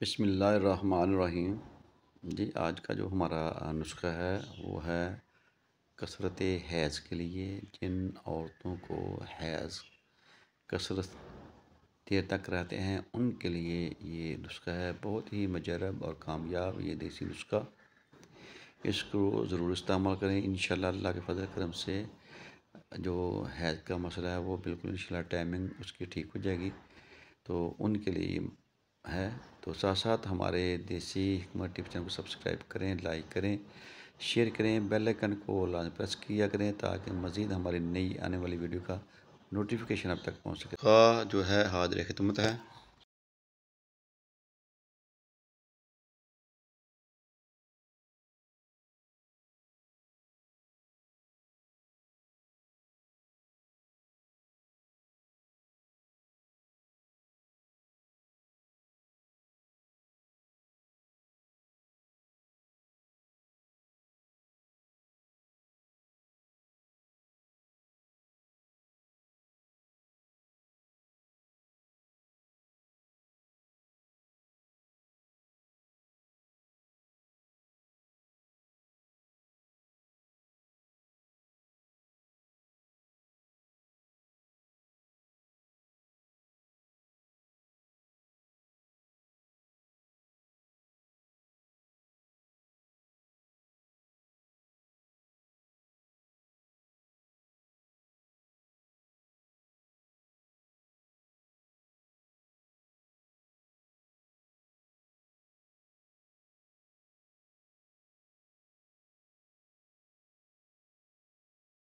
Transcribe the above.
बसमीम जी आज का जो हमारा नुस्खा है वो है कसरत हैज़ के लिए जिन औरतों को हैज़ कसरत देर तक रहते हैं उनके लिए ये नुस्खा है बहुत ही मजरब और कामयाब ये देसी नुस्खा इसको ज़रूर इस्तेमाल करें इन अल्लाह के फजल करम से जो हैज़ का मसला है वो बिल्कुल इन टाइमिंग उसकी ठीक हो जाएगी तो उनके लिए है तो साथ साथ हमारे देसी हमत टीवी चैनल को सब्सक्राइब करें लाइक करें शेयर करें बेल आइकन को लाज प्रेस किया करें ताकि मज़ीद हमारी नई आने वाली वीडियो का नोटिफिकेशन अब तक पहुँच सके जो है हाजिर खिदमत है